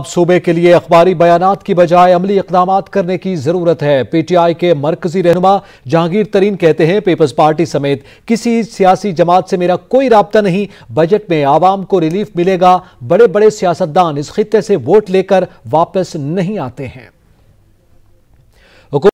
अब सूबे के लिए अखबारी बयान की बजाय अमली इकदाम करने की जरूरत है पीटीआई के मरकजी रहनुमा जहांगीर तरीन कहते हैं पीपल्स पार्टी समेत किसी सियासी जमात से मेरा कोई रबता नहीं बजट में आवाम को रिलीफ मिलेगा बड़े बड़े सियासतदान इस खत्े से वोट लेकर वापस नहीं आते हैं